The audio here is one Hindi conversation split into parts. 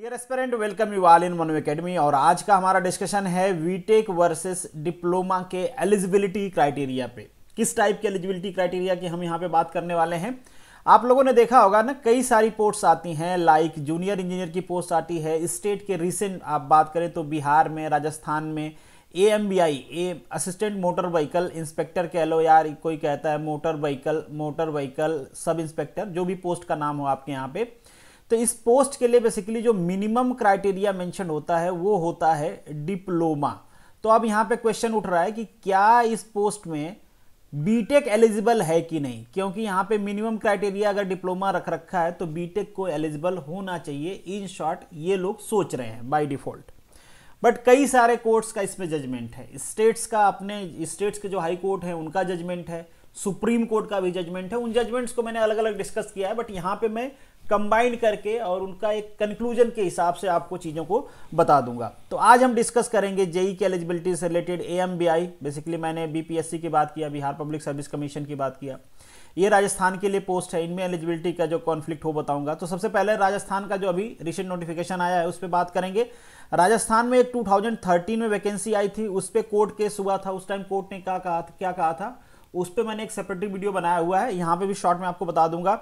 dear aspirant welcome you all in Manu academy और आज का हमारा डिस्कशन है वीटेक वर्सेस डिप्लोमा के एलिजिबिलिटी क्राइटेरिया पे किस टाइप के एलिजिबिलिटी क्राइटेरिया की हम यहाँ पे बात करने वाले हैं आप लोगों ने देखा होगा ना कई सारी पोस्ट्स आती हैं लाइक जूनियर इंजीनियर की पोस्ट आती है स्टेट के रिसेंट आप बात करें तो बिहार में राजस्थान में A M B I A assistant motor vehicle inspector कह लो यार कोई कहता है motor vehicle motor vehicle sub inspector जो भी पोस्ट का नाम हो आपके यहाँ पे तो इस पोस्ट के लिए बेसिकली जो मिनिमम क्राइटेरिया मेंशन होता है वो होता है डिप्लोमा तो अब यहाँ पे क्वेश्चन उठ रहा है कि क्या इस पोस्ट में बीटेक एलिजिबल है कि नहीं क्योंकि यहाँ पे मिनिमम क्राइटेरिया अगर डिप्लोमा रख रखा है तो बीटेक को एलिजिबल होना चाहिए इन शॉर्ट ये लोग सोच रहे हैं बाई डिफॉल्ट बट कई सारे कोर्ट्स का इसमें जजमेंट है स्टेट्स का अपने स्टेट्स के जो हाई कोर्ट है उनका जजमेंट है सुप्रीम कोर्ट का भी जजमेंट है उन जजमेंट्स को मैंने अलग अलग डिस्कस किया है बट यहाँ पे मैं कंबाइन करके और उनका एक कंक्लूजन के हिसाब से आपको चीज़ों को बता दूंगा तो आज हम डिस्कस करेंगे जेई की एलिजिबिलिटी से रिलेटेड ए बेसिकली मैंने बीपीएससी की बात किया बिहार पब्लिक सर्विस कमीशन की बात किया ये राजस्थान के लिए पोस्ट है इनमें एलिजिबिलिटी का जो कॉन्फ्लिक्ट हो बताऊंगा तो सबसे पहले राजस्थान का जो अभी रिसेंट नोटिफिकेशन आया है उस पर बात करेंगे राजस्थान में टू में वैकेंसी आई थी उस पर कोर्ट केस हुआ था उस टाइम कोर्ट ने क्या कहा क्या कहा था उस पर मैंने एक सेपरेटिव वीडियो बनाया हुआ है यहाँ पे भी शॉर्ट में आपको बता दूंगा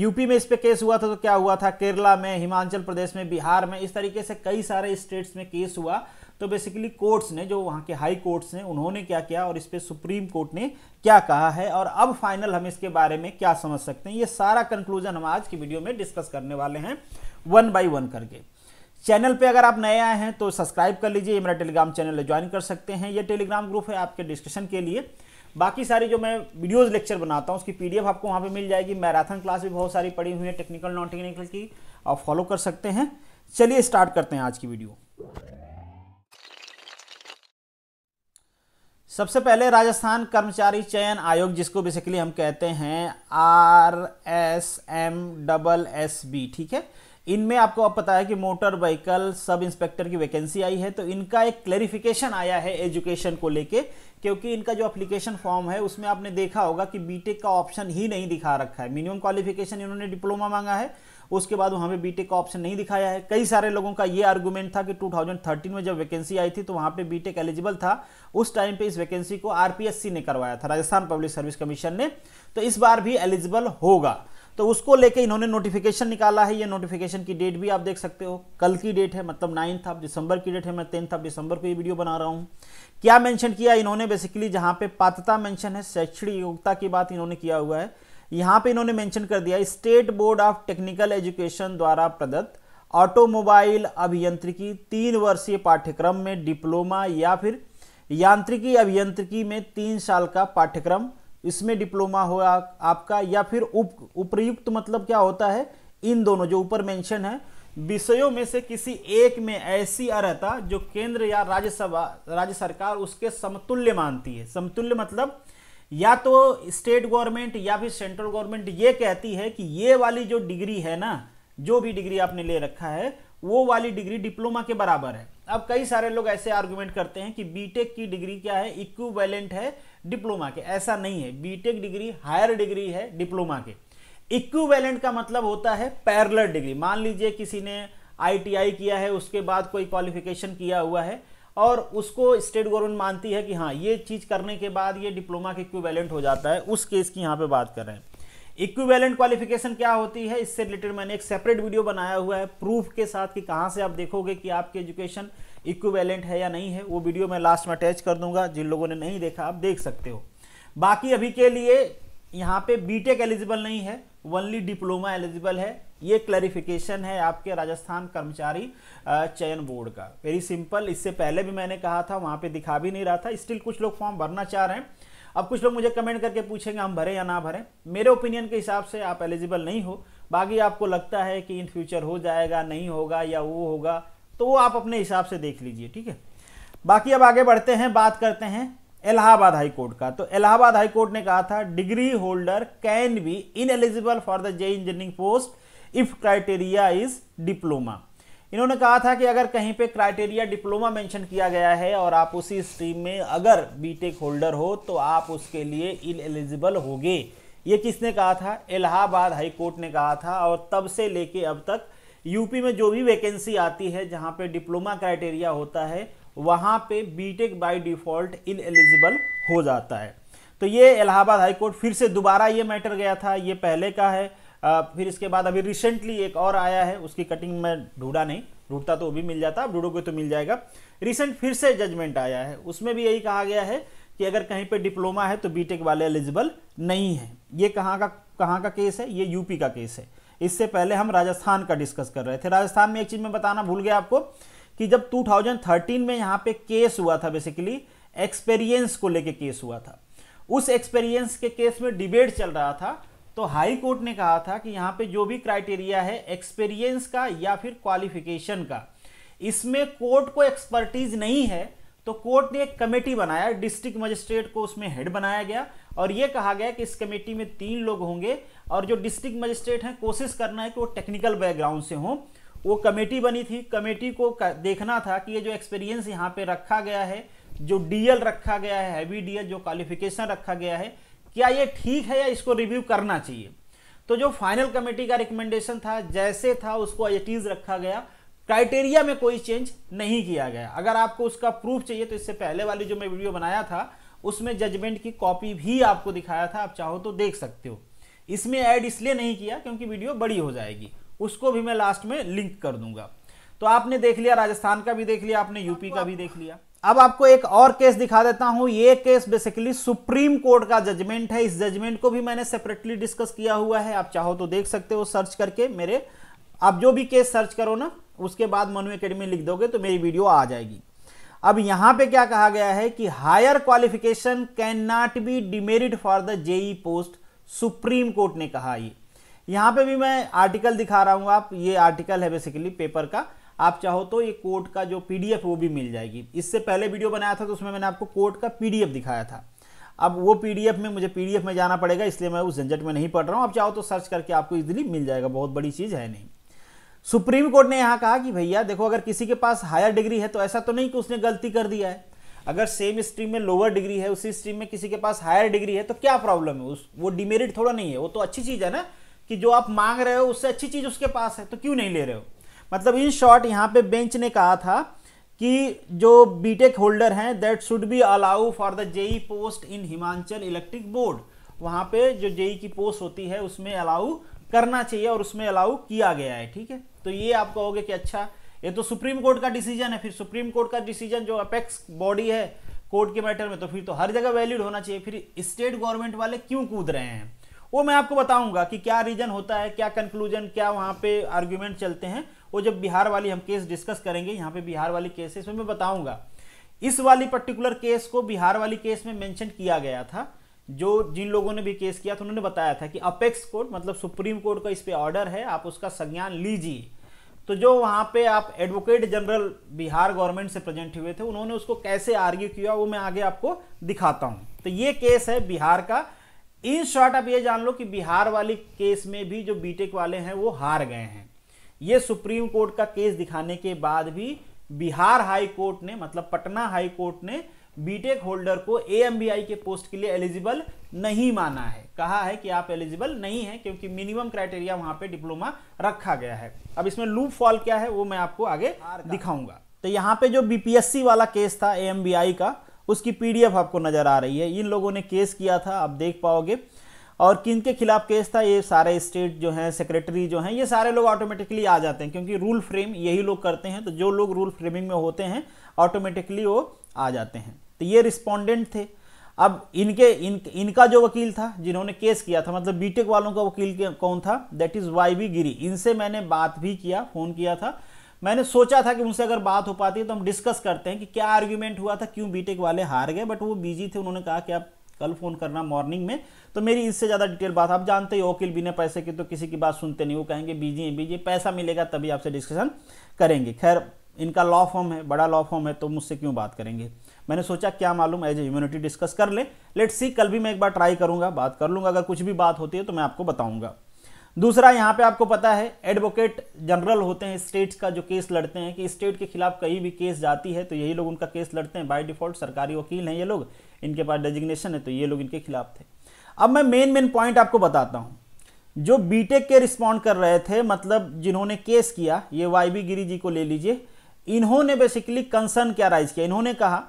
यूपी में इस पे केस हुआ था तो क्या हुआ था केरला में हिमाचल प्रदेश में बिहार में इस तरीके से कई सारे स्टेट्स में केस हुआ तो बेसिकली कोर्ट्स ने जो वहाँ के हाई कोर्ट्स ने उन्होंने क्या किया और इस पर सुप्रीम कोर्ट ने क्या कहा है और अब फाइनल हम इसके बारे में क्या समझ सकते हैं ये सारा कंक्लूजन हम आज की वीडियो में डिस्कस करने वाले हैं वन बाई वन करके चैनल पे अगर आप नए आए हैं तो सब्सक्राइब कर लीजिए ये मेरा टेलीग्राम चैनल ज्वाइन कर सकते हैं ये टेलीग्राम ग्रुप है आपके डिस्कशन के लिए बाकी सारी जो मैं वीडियोज़ लेक्चर बनाता हूँ उसकी पीडीएफ आपको वहाँ पर मिल जाएगी मैराथन क्लास भी बहुत सारी पड़ी हुई है टेक्निकल नॉन टेक्निकल की आप फॉलो कर सकते हैं चलिए स्टार्ट करते हैं आज की वीडियो सबसे पहले राजस्थान कर्मचारी चयन आयोग जिसको बेसिकली हम कहते हैं R S M double S B ठीक है इनमें आपको अब पता है कि मोटर व्हीकल सब इंस्पेक्टर की वैकेंसी आई है तो इनका एक क्लेरिफिकेशन आया है एजुकेशन को लेके क्योंकि इनका जो एप्लीकेशन फॉर्म है उसमें आपने देखा होगा कि बीटेक का ऑप्शन ही नहीं दिखा रखा है मिनिमम क्वालिफिकेशन इन्होंने डिप्लोमा मांगा है उसके बाद वहाँ पे बीटेक का ऑप्शन नहीं दिखाया है कई सारे लोगों का ये आर्गूमेंट था कि 2013 में जब वैकेंसी आई थी तो वहाँ पे बीटेक एलिजिबल था उस टाइम पे इस वैकेंसी को आरपीएससी ने करवाया था राजस्थान पब्लिक सर्विस कमीशन ने तो इस बार भी एलिजिबल होगा तो उसको लेके इन्होंने नोटिफिकेशन निकाला है ये नोटिफिकेशन की डेट भी आप देख सकते हो कल की डेट है मतलब नाइन्थ ऑफ दिसंबर की डेट है मैं टेंथ ऑफ दिसंबर को ये वीडियो बना रहा हूँ क्या मेंशन किया इन्होंने बेसिकली जहाँ पे पात्रता मेंशन है शैक्षणिक योग्यता की बात इन्होंने किया हुआ है यहाँ पे इन्होंने मेंशन कर दिया state board of technical education द्वारा प्रदत्त ऑटोमोबाइल अभियंत्रिकी तीन वर्षीय पाठ्यक्रम में डिप्लोमा या फिर यांत्रिकी अभियंत्रिकी में तीन साल का पाठ्यक्रम इसमें डिप्लोमा हो आ, आपका या फिर उप उपयुक्त मतलब क्या होता है इन दोनों जो ऊपर मेंशन है विषयों में से किसी एक में ऐसी अर्हता जो केंद्र या राज्यसभा राज्य सरकार उसके समतुल्य मानती है समतुल्य मतलब या तो स्टेट गवर्नमेंट या फिर सेंट्रल गवर्नमेंट ये कहती है कि ये वाली जो डिग्री है ना जो भी डिग्री आपने ले रखा है वो वाली डिग्री डिप्लोमा के बराबर है अब कई सारे लोग ऐसे आर्गुमेंट करते हैं कि बीटेक की डिग्री क्या है इक्विवेलेंट है डिप्लोमा के ऐसा नहीं है बीटेक डिग्री हायर डिग्री है डिप्लोमा के इक्विवेलेंट का मतलब होता है पैरलर डिग्री मान लीजिए किसी ने आईटीआई किया है उसके बाद कोई क्वालिफिकेशन किया हुआ है और उसको स्टेट गवर्नमेंट मानती है कि हाँ ये चीज़ करने के बाद ये डिप्लोमा के इक्विवेलेंट हो जाता है उस केस की यहाँ पे बात कर रहे हैं इक्विवेलेंट क्वालिफिकेशन क्या होती है इससे रिलेटेड मैंने एक सेपरेट वीडियो बनाया हुआ है प्रूफ के साथ कि कहाँ से आप देखोगे कि आपकी एजुकेशन इक्विवेलेंट है या नहीं है वो वीडियो मैं लास्ट में अटैच कर दूंगा जिन लोगों ने नहीं देखा आप देख सकते हो बाकी अभी के लिए यहाँ पे बीटेक एलिजिबल नहीं है वनली डिप्लोमा एलिजिबल है ये क्लैरिफिकेशन है आपके राजस्थान कर्मचारी चयन बोर्ड का वेरी सिंपल इससे पहले भी मैंने कहा था वहाँ पे दिखा भी नहीं रहा था स्टिल कुछ लोग फॉर्म भरना चाह रहे हैं अब कुछ लोग मुझे कमेंट करके पूछेंगे हम भरें या ना भरें मेरे ओपिनियन के हिसाब से आप एलिजिबल नहीं हो बाकी आपको लगता है कि इन फ्यूचर हो जाएगा नहीं होगा या वो होगा तो वो आप अपने हिसाब से देख लीजिए ठीक है बाकी अब आगे बढ़ते हैं बात करते हैं इलाहाबाद हाई कोर्ट का तो इलाहाबाद हाई कोर्ट ने कहा था degree holder can be in eligible for the J engineering post if criteria is diploma इन्होंने कहा था कि अगर कहीं पे क्राइटेरिया डिप्लोमा मेंशन किया गया है और आप उसी स्ट्रीम में अगर बीटेक होल्डर हो तो आप उसके लिए इन एलिजिबल होगे ये किसने कहा था इलाहाबाद हाई कोर्ट ने कहा था और तब से लेके अब तक यूपी में जो भी वैकेंसी आती है जहाँ पे डिप्लोमा क्राइटेरिया होता है वहाँ पे BTech by default in eligible हो जाता है तो ये इलाहाबाद हाईकोर्ट फिर से दोबारा ये मैटर गया था ये पहले का है फिर इसके बाद अभी रिसेंटली एक और आया है उसकी कटिंग में ढूंढा नहीं ढूंढता तो वो भी मिल जाता अब ढूंढोगे तो मिल जाएगा रिसेंट फिर से जजमेंट आया है उसमें भी यही कहा गया है कि अगर कहीं पे डिप्लोमा है तो बीटेक वाले एलिजिबल नहीं है ये कहाँ का कहाँ का केस है ये यूपी का केस है इससे पहले हम राजस्थान का डिस्कस कर रहे थे राजस्थान में एक चीज़ मैं बताना भूल गया आपको कि जब 2013 में यहाँ पे केस हुआ था बेसिकली एक्सपेरियंस को लेके केस हुआ था उस एक्सपेरियंस के केस में डिबेट चल रहा था तो हाई कोर्ट ने कहा था कि यहाँ पे जो भी क्राइटेरिया है एक्सपीरियंस का या फिर क्वालिफिकेशन का इसमें कोर्ट को एक्सपर्टीज नहीं है तो कोर्ट ने एक कमेटी बनाया डिस्ट्रिक्ट मजिस्ट्रेट को उसमें हेड बनाया गया और ये कहा गया कि इस कमेटी में तीन लोग होंगे और जो डिस्ट्रिक्ट मजिस्ट्रेट हैं कोशिश करना है कि वो टेक्निकल बैकग्राउंड से हों वो कमेटी बनी थी कमेटी को देखना था कि ये जो एक्सपीरियंस यहाँ पे रखा गया है जो डीएल रखा गया है हैवी डीएल जो क्वालिफिकेशन रखा गया है क्या ये ठीक है या इसको रिव्यू करना चाहिए तो जो फाइनल कमेटी का रिकमेंडेशन था जैसे था उसको एटीज रखा गया क्राइटेरिया में कोई चेंज नहीं किया गया अगर आपको उसका प्रूफ चाहिए तो इससे पहले वाली जो मैं वीडियो बनाया था उसमें जजमेंट की कॉपी भी आपको दिखाया था आप चाहो तो देख सकते हो इसमें ऐड इसलिए नहीं किया क्योंकि वीडियो बड़ी हो जाएगी उसको भी मैं लास्ट में लिंक कर दूंगा तो आपने देख लिया राजस्थान का भी देख लिया आपने यूपी का भी देख लिया अब आपको एक और केस दिखा देता हूं ये केस बेसिकली सुप्रीम कोर्ट का जजमेंट है इस जजमेंट को भी मैंने सेपरेटली डिस्कस किया हुआ है आप चाहो तो देख सकते हो सर्च करके मेरे आप जो भी केस सर्च करो ना उसके बाद मनु एकेडमी लिख दोगे तो मेरी वीडियो आ जाएगी अब यहां पे क्या कहा गया है कि higher qualification can not be demerit for the JE post supreme court ने कहा ये यहां पे भी मैं आर्टिकल दिखा रहा हूं आप ये आर्टिकल है बेसिकली पेपर का आप चाहो तो ये कोर्ट का जो पी वो भी मिल जाएगी इससे पहले वीडियो बनाया था तो उसमें मैंने आपको कोर्ट का पी दिखाया था अब वो पीडीएफ में मुझे पीडीएफ में जाना पड़ेगा इसलिए मैं उस झंझट में नहीं पढ़ रहा हूँ आप चाहो तो सर्च करके आपको इजिली मिल जाएगा बहुत बड़ी चीज़ है नहीं सुप्रीम कोर्ट ने यहाँ कहा कि भैया देखो अगर किसी के पास हायर डिग्री है तो ऐसा तो नहीं कि उसने गलती कर दिया है अगर सेम स्ट्रीम में लोअर डिग्री है उसी स्ट्रीम में किसी के पास हायर डिग्री है तो क्या प्रॉब्लम है उस वो डिमेरिट थोड़ा नहीं है वो तो अच्छी चीज़ है ना कि जो आप मांग रहे हो उससे अच्छी चीज़ उसके पास है तो क्यों नहीं ले रहे हो मतलब इन शॉर्ट यहाँ पे बेंच ने कहा था कि जो बीटेक होल्डर e हैं that should be allow for the JE post in Himachal electric board वहाँ पे जो जेई e की पोस्ट होती है उसमें अलाउ करना चाहिए और उसमें अलाउ किया गया है ठीक है तो ये आप कहोगे कि अच्छा ये तो सुप्रीम कोर्ट का डिसीजन है फिर सुप्रीम कोर्ट का डिसीजन जो अपेक्स बॉडी है कोर्ट के मैटर में तो फिर तो हर जगह वैलिड होना चाहिए फिर स्टेट गवर्नमेंट वाले क्यों कूद रहे हैं वो मैं आपको बताऊंगा कि क्या रीजन होता है क्या कंक्लूजन क्या वहां पे आर्ग्यूमेंट चलते हैं वो जब बिहार वाली हम केस डिस्कस करेंगे यहाँ पे बिहार वाली केस है इसमें मैं बताऊंगा इस वाली पर्टिकुलर केस को बिहार वाली केस में मैंशन किया गया था जो जिन लोगों ने भी केस किया था उन्होंने बताया था कि अपेक्स कोर्ट मतलब सुप्रीम कोर्ट का इस पर ऑर्डर है आप उसका संज्ञान लीजिए तो जो वहाँ पे आप एडवोकेट जनरल बिहार गवर्नमेंट से प्रेजेंट हुए थे उन्होंने उसको कैसे आर्ग्यू किया वो मैं आगे आपको दिखाता हूँ तो ये केस है बिहार का इन शॉर्ट आप ये जान लो कि बिहार वाली केस में भी जो बीटेक वाले हैं वो हार गए हैं ये सुप्रीम कोर्ट का केस दिखाने के बाद भी बिहार हाई कोर्ट ने मतलब पटना हाई कोर्ट ने बीटेक होल्डर को एएमबीआई के पोस्ट के लिए एलिजिबल नहीं माना है कहा है कि आप एलिजिबल नहीं है क्योंकि मिनिमम क्राइटेरिया वहां पे डिप्लोमा रखा गया है अब इसमें लूप फॉल क्या है वो मैं आपको आगे दिखाऊंगा तो यहाँ पे जो बीपीएससी वाला केस था एएमबीआई का उसकी पीडीएफ आपको नजर आ रही है इन लोगों ने केस किया था आप देख पाओगे और किन के खिलाफ केस था ये सारे स्टेट जो हैं सेक्रेटरी जो हैं ये सारे लोग ऑटोमेटिकली आ जाते हैं क्योंकि रूल फ्रेम यही लोग करते हैं तो जो लोग रूल फ्रेमिंग में होते हैं ऑटोमेटिकली वो आ जाते हैं तो ये रिस्पोंडेंट थे अब इनके इन इनका जो वकील था जिन्होंने केस किया था मतलब बीटेक वालों का वकील कौन था that is Y B Giri इनसे मैंने बात भी किया फ़ोन किया था मैंने सोचा था कि उनसे अगर बात हो पाती है तो हम डिस्कस करते हैं कि क्या आर्ग्यूमेंट हुआ था क्यों बीटेक वाले हार गए बट वो बिजी थे उन्होंने कहा कि आप कल फ़ोन करना मॉर्निंग में तो मेरी इससे ज़्यादा डिटेल बात आप जानते ही वकील बिना पैसे की तो किसी की बात सुनते नहीं वो कहेंगे बीजी हैं बीजी पैसा मिलेगा तभी आपसे डिस्कशन करेंगे खैर इनका लॉ फॉर्म है बड़ा लॉ फॉर्म है तो मुझसे क्यों बात करेंगे मैंने सोचा क्या मालूम एज ए ह्यूमनिटी डिस्कस कर लें लेट्स सी कल भी मैं एक बार ट्राई करूंगा बात कर लूंगा अगर कुछ भी बात होती है तो मैं आपको बताऊंगा दूसरा यहाँ पे आपको पता है एडवोकेट जनरल होते हैं स्टेट्स का जो केस लड़ते हैं कि स्टेट के खिलाफ कहीं भी केस जाती है तो यही लोग उनका केस लड़ते हैं बाय डिफॉल्ट सरकारी वकील हैं ये लोग इनके पास डेजिग्नेशन है तो ये लोग इनके खिलाफ थे अब मैं मेन मेन पॉइंट आपको बताता हूँ जो बीटेक के रिस्पॉन्ड कर रहे थे मतलब जिन्होंने केस किया ये वाई बी गिरी जी को ले लीजिए इन्होंने बेसिकली कंसर्न क्या राइज किया इन्होंने कहा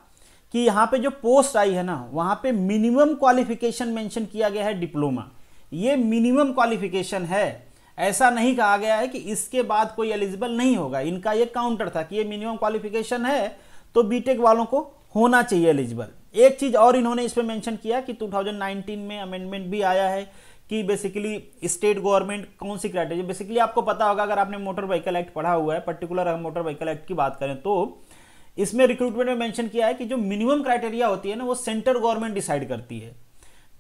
कि यहाँ पे जो पोस्ट आई है ना वहाँ पे मिनिमम क्वालिफिकेशन मेंशन किया गया है डिप्लोमा ये मिनिमम क्वालिफिकेशन है ऐसा नहीं कहा गया है कि इसके बाद कोई एलिजिबल नहीं होगा इनका ये काउंटर था कि ये मिनिमम क्वालिफिकेशन है तो बीटेक वालों को होना चाहिए एलिजिबल एक चीज़ और इन्होंने इसमें मेंशन किया कि 2019 में अमेंडमेंट भी आया है कि बेसिकली स्टेट गवर्नमेंट कौन सी क्राइटेरिया बेसिकली आपको पता होगा अगर आपने मोटर व्हीकल एक्ट पढ़ा हुआ है पर्टिकुलर हम मोटर व्हीकल एक्ट की बात करें तो इसमें रिक्रूटमेंट में मेंशन किया है कि जो मिनिमम क्राइटेरिया होती है ना वो सेंट्रल गवर्नमेंट डिसाइड करती है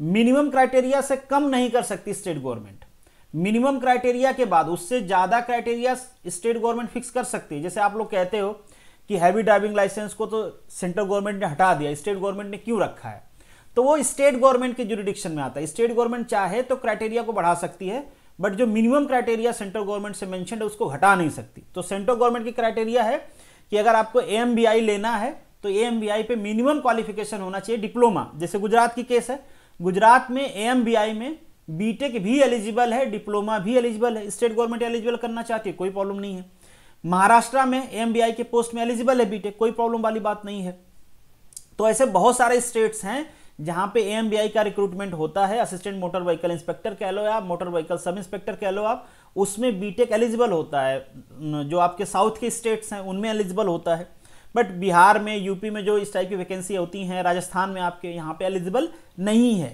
मिनिमम क्राइटेरिया से कम नहीं कर सकती स्टेट गवर्नमेंट मिनिमम क्राइटेरिया के बाद उससे ज़्यादा क्राइटेरिया स्टेट गवर्नमेंट फिक्स कर सकती है जैसे आप लोग कहते हो कि हैवी ड्राइविंग लाइसेंस को तो सेंट्रल गवर्नमेंट ने हटा दिया स्टेट गवर्नमेंट ने क्यों रखा है तो वो स्टेट गवर्नमेंट के जुरिडिक्शन में आता है स्टेट गवर्नमेंट चाहे तो क्राइटेरिया को बढ़ा सकती है बट जो मिनिमम क्राइटेरिया सेंट्रल गवर्नमेंट से मैंशन है उसको हटा नहीं सकती तो सेंट्रल गवर्नमेंट की क्राइटेरिया है कि अगर आपको ए लेना है तो ए पे मिनिमम क्वालिफिकेशन होना चाहिए डिप्लोमा जैसे गुजरात की केस है गुजरात में आई में बीटेक भी एलिजिबल है डिप्लोमा भी एलिजिबल है स्टेट गवर्नमेंट एलिजिबल करना चाहती है कोई प्रॉब्लम नहीं है महाराष्ट्र में आई के पोस्ट में एलिजिबल है बीटेक कोई प्रॉब्लम वाली बात नहीं है तो ऐसे बहुत सारे स्टेट्स हैं जहां पे आई का रिक्रूटमेंट होता है असिस्टेंट मोटर व्हीकल इंस्पेक्टर कह लो आप मोटर व्हीकल सब इंस्पेक्टर कह लो आप उसमें बीटेक एलिजिबल होता है जो आपके साउथ के स्टेट्स हैं उनमें एलिजिबल होता है बट बिहार में यूपी में जो इस टाइप की वैकेंसी होती हैं राजस्थान में आपके यहाँ पे एलिजिबल नहीं है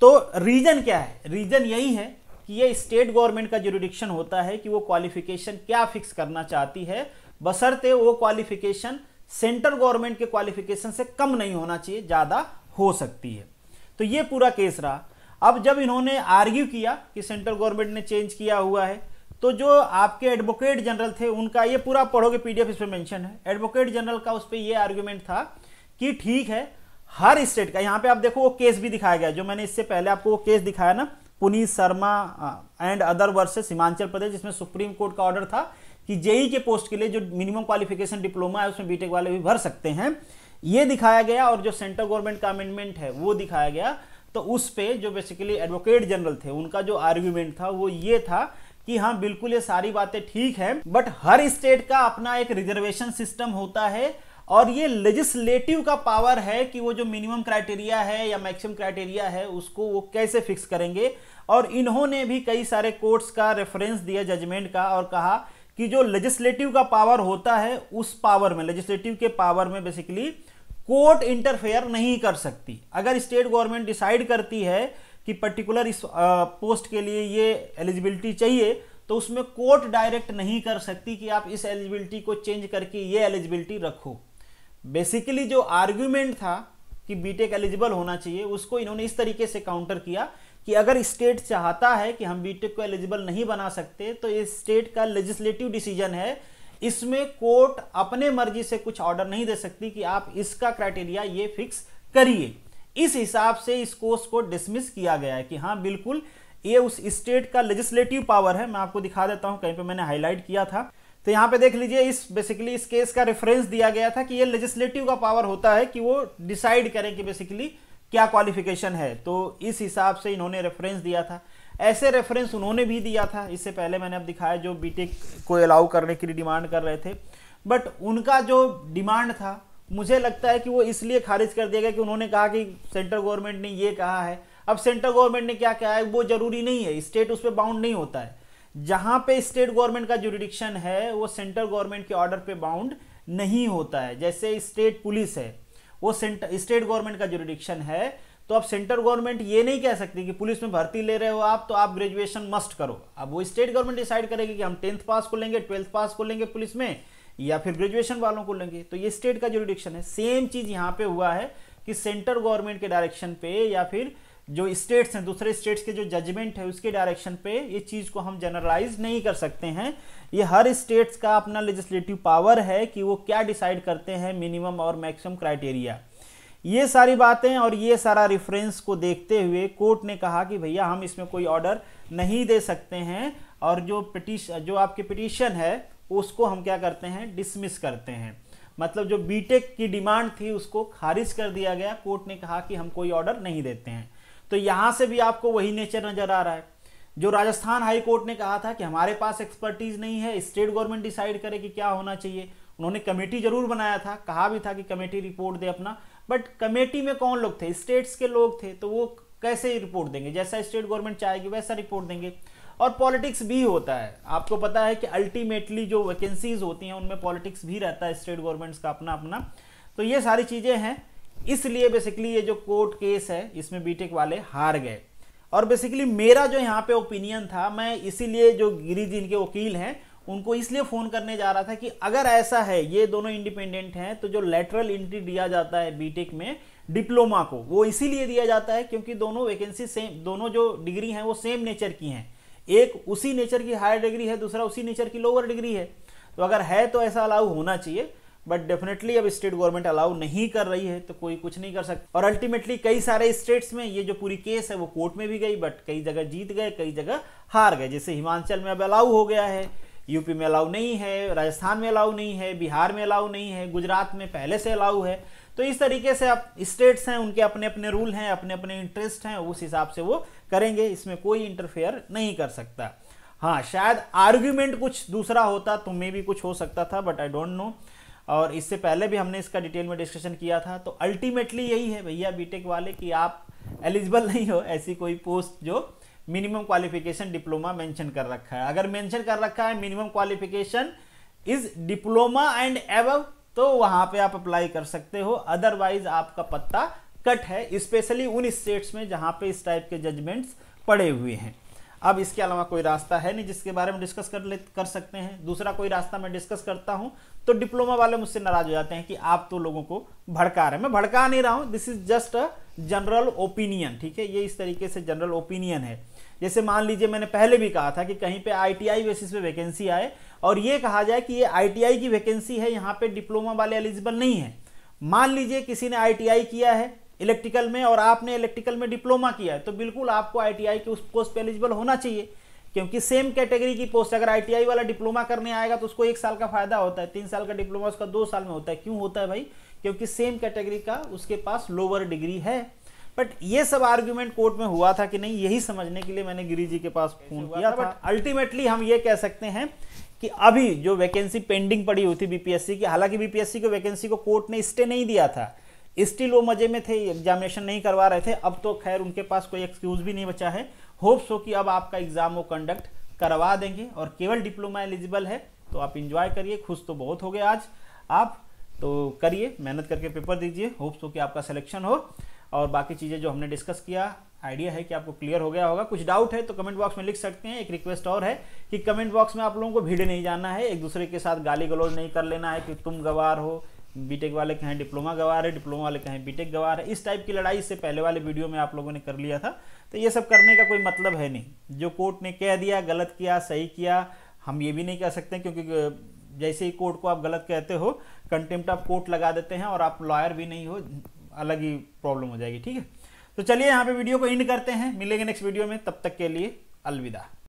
तो रीज़न क्या है रीज़न यही है कि ये स्टेट गवर्नमेंट का जुरिडिक्शन होता है कि वो क्वालिफिकेशन क्या फिक्स करना चाहती है बसरते वो क्वालिफिकेशन सेंट्रल गवर्नमेंट के क्वालिफिकेशन से कम नहीं होना चाहिए ज़्यादा हो सकती है तो ये पूरा केस रहा अब जब इन्होंने आर्ग्यू किया कि सेंट्रल गवर्नमेंट ने चेंज किया हुआ है तो जो आपके एडवोकेट जनरल थे उनका ये पूरा पढ़ोगे पीडीएफ इस पर मेंशन है एडवोकेट जनरल का उस पर यह आर्ग्यूमेंट था कि ठीक है हर स्टेट का यहाँ पे आप देखो वो केस भी दिखाया गया जो मैंने इससे पहले आपको वो केस दिखाया ना Puneet Sharma and other versus Himachal Pradesh जिसमें सुप्रीम कोर्ट का ऑर्डर था कि जेई के पोस्ट के लिए जो मिनिमम क्वालिफिकेशन डिप्लोमा है उसमें बीटेक वाले भी भर सकते हैं ये दिखाया गया और जो सेंट्रल गवर्नमेंट का अमेंडमेंट है वो दिखाया गया तो उस पे जो बेसिकली एडवोकेट जनरल थे उनका जो आर्ग्यूमेंट था वो ये था कि हाँ बिल्कुल ये सारी बातें ठीक है बट हर स्टेट का अपना एक रिजर्वेशन सिस्टम होता है और ये लेजिस्लेटिव का पावर है कि वो जो मिनिमम क्राइटेरिया है या मैक्सिमम क्राइटेरिया है उसको वो कैसे फिक्स करेंगे और इन्होंने भी कई सारे कोर्ट्स का रेफरेंस दिया जजमेंट का और कहा कि जो लेजिस्लेटिव का पावर होता है उस पावर में लेजिस्लेटिव के पावर में बेसिकली कोर्ट इंटरफेयर नहीं कर सकती अगर स्टेट गवर्नमेंट डिसाइड करती है कि पर्टिकुलर इस पोस्ट के लिए ये एलिजिबिलिटी चाहिए तो उसमें कोर्ट डायरेक्ट नहीं कर सकती कि आप इस एलिजिबिलिटी को चेंज करके ये एलिजिबिलिटी रखो बेसिकली जो आर्ग्यूमेंट था कि बीटेक एलिजिबल होना चाहिए उसको इन्होंने इस तरीके से काउंटर किया कि अगर स्टेट चाहता है कि हम बीटेक को एलिजिबल नहीं बना सकते तो ये स्टेट का लेजिस्लेटिव डिसीजन है इसमें कोर्ट अपने मर्जी से कुछ ऑर्डर नहीं दे सकती कि आप इसका क्राइटेरिया ये फिक्स करिए इस हिसाब से इस कोर्स को डिसमिस किया गया है कि हाँ बिल्कुल ये उस स्टेट का लेजिस्लेटिव पावर है मैं आपको दिखा देता हूँ कहीं पे मैंने हाईलाइट किया था तो यहाँ पे देख लीजिए इस बेसिकली इस केस का रेफरेंस दिया गया था कि ये लेजिस्लेटिव का पावर होता है कि वो डिसाइड करें कि बेसिकली क्या क्वालिफिकेशन है तो इस हिसाब से इन्होंने रेफरेंस दिया था ऐसे रेफरेंस उन्होंने भी दिया था इससे पहले मैंने अब दिखाया जो बीटेक को अलाउ करने के लिए डिमांड कर रहे थे बट उनका जो डिमांड था मुझे लगता है कि वो इसलिए खारिज कर दिया गया कि उन्होंने कहा कि सेंट्रल गवर्नमेंट ने ये कहा है अब सेंट्रल गवर्नमेंट ने क्या कहा है वो जरूरी नहीं है स्टेट उस पर बाउंड नहीं होता है जहां पे स्टेट गवर्नमेंट का जुडिडिक्शन है वो सेंट्रल गवर्नमेंट के ऑर्डर पे बाउंड नहीं होता है जैसे स्टेट पुलिस है वो स्टेट गवर्नमेंट का जुडिडिक्शन है तो अब सेंट्रल गवर्नमेंट ये नहीं कह सकती कि पुलिस में भर्ती ले रहे हो आप तो आप ग्रेजुएशन मस्ट करो अब वो स्टेट गवर्नमेंट डिसाइड करेगी कि हम टेंथ पास को लेंगे ट्वेल्थ पास को लेंगे पुलिस में या फिर ग्रेजुएशन वालों को लेंगे तो ये स्टेट का रिडिक्शन है सेम चीज़ यहाँ पे हुआ है कि सेंटर गवर्नमेंट के डायरेक्शन पे या फिर जो स्टेट्स हैं दूसरे स्टेट्स के जो जजमेंट है उसके डायरेक्शन पे ये चीज़ को हम जनरलाइज नहीं कर सकते हैं ये हर स्टेट्स का अपना लेजिस्लेटिव पावर है कि वो क्या डिसाइड करते हैं मिनिमम और मैक्सिमम क्राइटेरिया ये सारी बातें और ये सारा रेफरेंस को देखते हुए कोर्ट ने कहा कि भैया हम इसमें कोई ऑर्डर नहीं दे सकते हैं और जो पिटिश जो आपके पिटिशन है उसको हम क्या करते हैं डिसमिस करते हैं मतलब जो बीटेक की डिमांड थी उसको खारिज कर दिया गया कोर्ट ने कहा कि हम कोई ऑर्डर नहीं देते हैं तो यहां से भी आपको वही नेचर नज़र आ रहा है जो राजस्थान हाई कोर्ट ने कहा था कि हमारे पास एक्सपर्टीज नहीं है स्टेट गवर्नमेंट डिसाइड करे कि क्या होना चाहिए उन्होंने कमेटी जरूर बनाया था कहा भी था कि कमेटी रिपोर्ट दे अपना बट कमेटी में कौन लोग थे स्टेट्स के लोग थे तो वो कैसे रिपोर्ट देंगे जैसा स्टेट गवर्नमेंट चाहेगी वैसा रिपोर्ट देंगे और पॉलिटिक्स भी होता है आपको पता है कि अल्टीमेटली जो वैकेंसीज होती हैं उनमें पॉलिटिक्स भी रहता है स्टेट गवर्नमेंट्स का अपना अपना तो ये सारी चीज़ें हैं इसलिए बेसिकली ये जो कोर्ट केस है इसमें बीटेक वाले हार गए और बेसिकली मेरा जो यहाँ पे ओपिनियन था मैं इसीलिए जो गिरी जी इनके वकील हैं उनको इसलिए फ़ोन करने जा रहा था कि अगर ऐसा है ये दोनों इंडिपेंडेंट हैं तो जो लेटरल एंट्री दिया जाता है बीटेक में डिप्लोमा को वो इसीलिए दिया जाता है क्योंकि दोनों वैकेंसी सेम दोनों जो डिग्री हैं वो सेम नेचर की हैं एक उसी नेचर की हायर डिग्री है दूसरा उसी नेचर की लोअर डिग्री है तो अगर है तो ऐसा अलाउ होना चाहिए बट डेफिनेटली अब स्टेट गवर्नमेंट अलाउ नहीं कर रही है तो कोई कुछ नहीं कर सकता और अल्टीमेटली कई सारे स्टेट्स में ये जो पूरी केस है वो कोर्ट में भी गई बट कई जगह जीत गए कई जगह हार गए जैसे हिमाचल में अब अलाउ हो गया है यूपी में अलाउ नहीं है राजस्थान में अलाउ नहीं है बिहार में अलाउ नहीं है गुजरात में पहले से अलाउ है तो इस तरीके से आप स्टेट्स हैं उनके अपने अपने रूल हैं अपने अपने इंटरेस्ट हैं उस हिसाब से वो करेंगे इसमें कोई इंटरफेयर नहीं कर सकता हाँ शायद आर्ग्यूमेंट कुछ दूसरा होता तो मे भी कुछ हो सकता था बट आई डोंट नो और इससे पहले भी हमने इसका डिटेल में डिस्कशन किया था तो अल्टीमेटली यही है भैया बीटेक वाले कि आप एलिजिबल नहीं हो ऐसी कोई पोस्ट जो मिनिमम क्वालिफिकेशन डिप्लोमा मेंशन कर रखा है अगर मेंशन कर रखा है minimum qualification is diploma and above तो वहां पे आप अप्लाई कर सकते हो अदरवाइज आपका पत्ता कट है स्पेशली उन स्टेट्स में जहां पे इस टाइप के जजमेंट्स पड़े हुए हैं अब इसके अलावा कोई रास्ता है नहीं जिसके बारे में डिस्कस कर ले कर सकते हैं दूसरा कोई रास्ता मैं डिस्कस करता हूं तो डिप्लोमा वाले मुझसे नाराज हो जाते हैं कि आप तो लोगों को भड़का रहे हैं मैं भड़का नहीं रहा हूं this is just a general opinion ठीक है ये इस तरीके से जनरल ओपिनियन है जैसे मान लीजिए मैंने पहले भी कहा था कि कहीं पे आईटीआई बेसिस पे वैकेंसी आए और ये कहा जाए कि ये आईटीआई की वैकेंसी है यहाँ पे डिप्लोमा वाले एलिजिबल नहीं है मान लीजिए किसी ने आईटीआई किया है इलेक्ट्रिकल में और आपने इलेक्ट्रिकल में डिप्लोमा किया है तो बिल्कुल आपको आईटीआई के उस पोस्ट पे एलिजिबल होना चाहिए क्योंकि सेम कैटेगरी की पोस्ट अगर आईटीआई वाला डिप्लोमा करने आएगा तो उसको एक साल का फायदा होता है तीन साल का डिप्लोमा उसका दो साल में होता है क्यों होता है भाई क्योंकि सेम कैटेगरी का उसके पास लोअर डिग्री है बट ये सब आर्ग्यूमेंट कोर्ट में हुआ था कि नहीं यही समझने के लिए मैंने गिरी जी के पास फोन किया था बट अल्टीमेटली हम ये कह सकते हैं कि अभी जो वैकेंसी पेंडिंग पड़ी हुई थी बीपीएससी की हालांकि बीपीएससी को वैकेंसी को कोर्ट ने स्टे नहीं दिया था स्टिल वो मजे में थे एग्जामिनेशन नहीं करवा रहे थे अब तो खैर उनके पास कोई एक्सक्यूज भी नहीं बचा है होप्स हो कि अब आपका एग्जाम वो कंडक्ट करवा देंगे और केवल डिप्लोमा एलिजिबल है तो आप इंजॉय करिए खुश तो बहुत हो गए आज आप तो करिए मेहनत करके पेपर दीजिए होप्स हो कि आपका सिलेक्शन हो और बाकी चीज़ें जो हमने डिस्कस किया आइडिया है कि आपको क्लियर हो गया होगा कुछ डाउट है तो कमेंट बॉक्स में लिख सकते हैं एक रिक्वेस्ट और है कि कमेंट बॉक्स में आप लोगों को भीड़ नहीं जाना है एक दूसरे के साथ गाली गलौज नहीं कर लेना है कि तुम गवार हो बीटेक वाले कहें डिप्लोमा गवार है डिप्लोमा वाले कहें बीटेक गवार है इस टाइप की लड़ाई इससे पहले वाले वीडियो में आप लोगों ने कर लिया था तो ये सब करने का कोई मतलब है नहीं जो कोर्ट ने कह दिया गलत किया सही किया हम ये भी नहीं कह सकते क्योंकि जैसे ही कोर्ट को आप गलत कहते हो कंटेम्प्ट ऑफ कोर्ट लगा देते हैं और आप लॉयर भी नहीं हो अलग ही प्रॉब्लम हो जाएगी ठीक है तो चलिए यहाँ पे वीडियो को एंड करते हैं मिलेंगे नेक्स्ट वीडियो में तब तक के लिए अलविदा